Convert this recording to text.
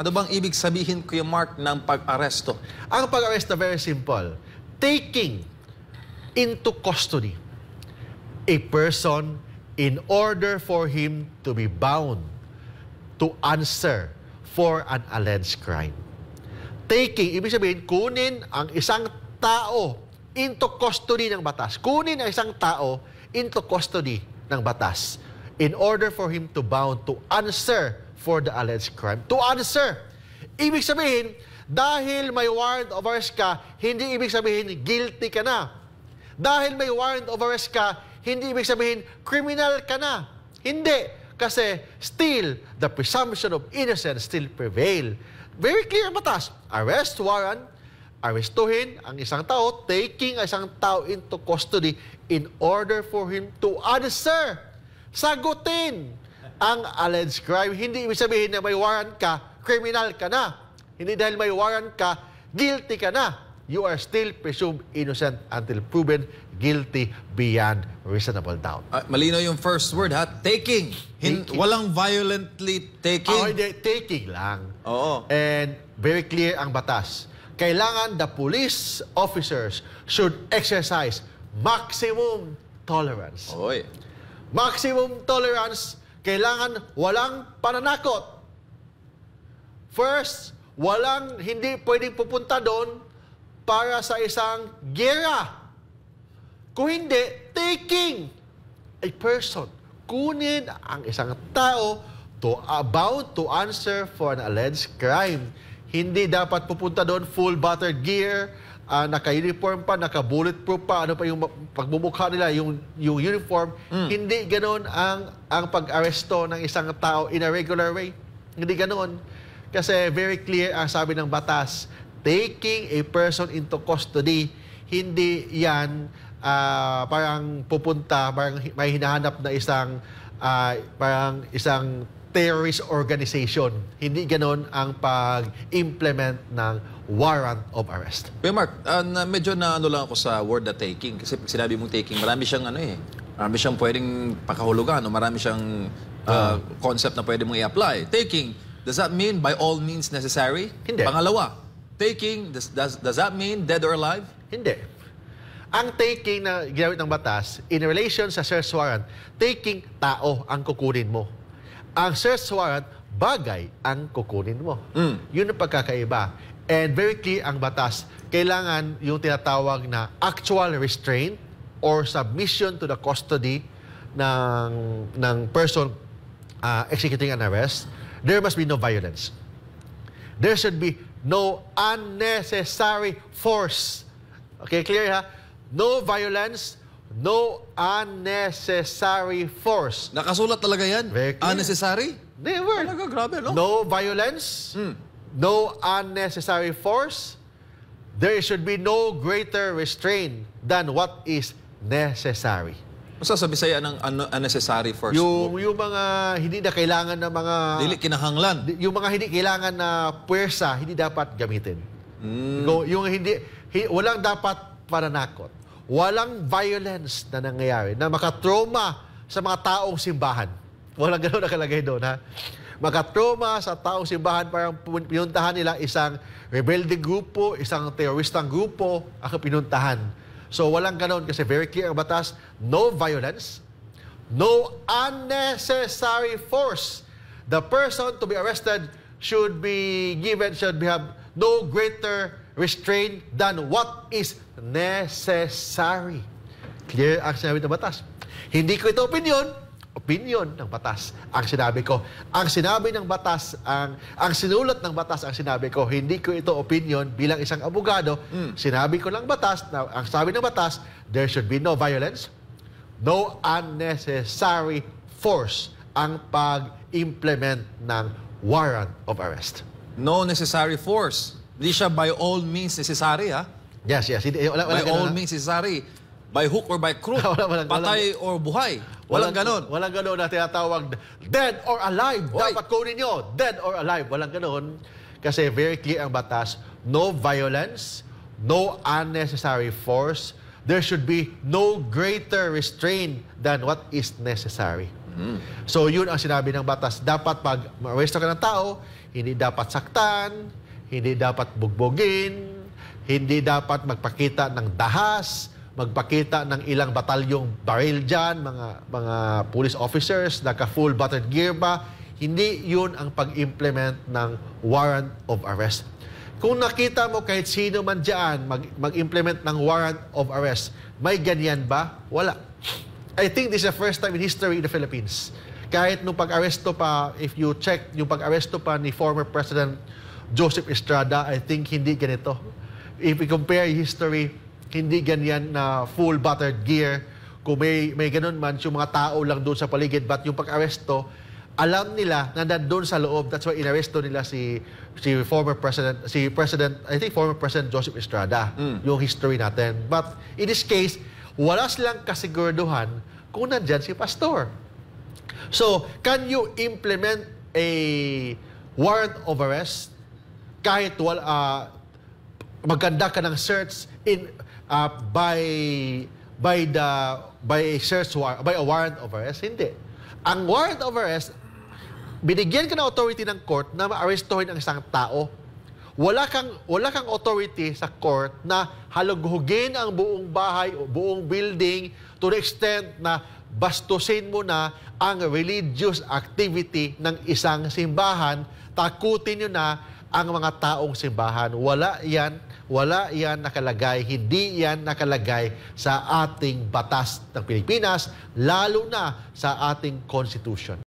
Ano bang ibig sabihin, Kuya Mark, ng pag-aresto? Ang pag-aresto, very simple. Taking into custody a person in order for him to be bound to answer for an alleged crime. Taking, ibig sabihin, kunin ang isang tao into custody ng batas. Kunin ang isang tao into custody ng batas in order for him to bound to answer for the alleged crime. To answer, ibig sabihin, dahil may warrant of arrest ka, hindi ibig sabihin guilty ka na. Dahil may warrant of arrest ka, hindi ibig sabihin criminal ka na. Hindi. Kasi still, the presumption of innocence still prevail. Very clear batas. Arrest warrant, arestuhin ang isang tao, taking isang tao into custody in order for him to answer. Sagutin ang alleged crime. Hindi ibig sabihin na may warrant ka, criminal ka na. Hindi dahil may warrant ka, guilty ka na. You are still presumed innocent until proven guilty beyond reasonable doubt. Uh, malino yung first word ha, taking. Hin taking. Walang violently taking. Oh, hindi, taking lang. Oo. And very clear ang batas. Kailangan the police officers should exercise maximum tolerance. Oy. Maximum tolerance kailangan walang pananakot. First, walang hindi pwedeng pupunta doon para sa isang gera. Kung hindi, taking a person. Kunin ang isang tao to about to answer for an alleged crime. Hindi dapat pupunta doon full battered gear, uh, naka-uniform pa, naka-bulletproof pa, ano pa yung pagmumukha nila, yung, yung uniform. Mm. Hindi ganoon ang, ang pag-aresto ng isang tao in a regular way. Hindi ganoon. Kasi very clear ang sabi ng batas, taking a person into custody, hindi yan uh, parang pupunta, parang may hinahanap na isang uh, parang isang terrorist organization. Hindi ganon ang pag-implement ng warrant of arrest. Kuya Mark, uh, medyo na ano lang ako sa word na taking. Kasi pag sinabi mong taking, marami siyang ano eh, marami siyang pwedeng pakahulugan, no? marami siyang uh, uh, concept na pwede mong i-apply. Taking, does that mean by all means necessary? Hindi. Pangalawa, taking, does, does, does that mean dead or alive? Hindi ang taking na ginamit ng batas in relation sa search warrant, taking tao ang kukunin mo ang search warrant, bagay ang kukunin mo. Mm. Yun ang pagkakaiba. And very clear ang batas. Kailangan yung tinatawag na actual restraint or submission to the custody ng, ng person uh, executing an arrest. There must be no violence. There should be no unnecessary force. Okay, clear ha? No violence, no unnecessary force. Nakasulat talaga yan? Unnecessary? Never. Talaga, grabe, no? No violence, hmm. no unnecessary force. There should be no greater restraint than what is necessary. sa sa'yo ng ano, unnecessary force? Yung, yung mga hindi na kailangan na mga... Dili, kinahanglan. Yung mga hindi kailangan na puwersa, hindi dapat gamitin. Mm. Yung, yung hindi, hi, walang dapat pananakot walang violence na nangyayari, na makatroma sa mga taong simbahan. Walang ganun nakalagay doon, ha? Makatroma sa taong simbahan, parang pinuntahan nila isang rebelde grupo, isang teroristang grupo, ang pinuntahan. So walang ganun kasi very clear ang batas, no violence, no unnecessary force. The person to be arrested should be given, should be have no greater restrained than what is necessary. Clear ang sinabi ng batas. Hindi ko ito opinion, opinion ng batas ang sinabi ko. Ang sinabi ng batas, ang, ang sinulat ng batas ang sinabi ko. Hindi ko ito opinion bilang isang abogado. Mm. Sinabi ko lang batas, na, ang sabi ng batas, there should be no violence, no unnecessary force ang pag-implement ng warrant of arrest. No necessary force. Hindi siya by all means necessary, ha? Yes, yes. Hindi, eh, wala, wala by ganun, all ha? means necessary. By hook or by crook. wala, wala, patay wala, or buhay. Walang, walang ganon. Walang ganon na tinatawag dead or alive. Oy. Dapat kunin nyo. Dead or alive. Walang ganon. Kasi very clear ang batas. No violence, no unnecessary force. There should be no greater restraint than what is necessary. Mm. So yun ang sinabi ng batas. Dapat pag ma ka ng tao, hindi dapat saktan, hindi dapat bugbogin, hindi dapat magpakita ng dahas, magpakita ng ilang batalyong baril dyan, mga, mga police officers, naka-full battered gear ba. Hindi yun ang pag-implement ng warrant of arrest. Kung nakita mo kahit sino man dyan mag, mag-implement ng warrant of arrest, may ganyan ba? Wala. I think this is the first time in history in the Philippines. Kahit nung pag-aresto pa, if you check yung pag-aresto pa ni former President Joseph Estrada, I think hindi ganito. If we compare history, hindi ganyan na full battered gear. Kung may, may ganun man, yung mga tao lang doon sa paligid. But yung pag-aresto, alam nila na nandun sa loob. That's why inaresto nila si si former president, si president, I think former president Joseph Estrada, mm. yung history natin. But in this case, wala silang kasiguraduhan kung nandyan si pastor. So, can you implement a warrant of arrest kahit wala, uh, maganda ka ng search in uh, by by the by search war, by a warrant of arrest, hindi. Ang warrant of arrest binigyan ka ng authority ng court na maarestuhin ang isang tao. Wala kang wala kang authority sa court na halughugin ang buong bahay o buong building to the extent na bastusin mo na ang religious activity ng isang simbahan, takutin niyo na ang mga taong simbahan. Wala yan, wala yan nakalagay, hindi yan nakalagay sa ating batas ng Pilipinas, lalo na sa ating constitution.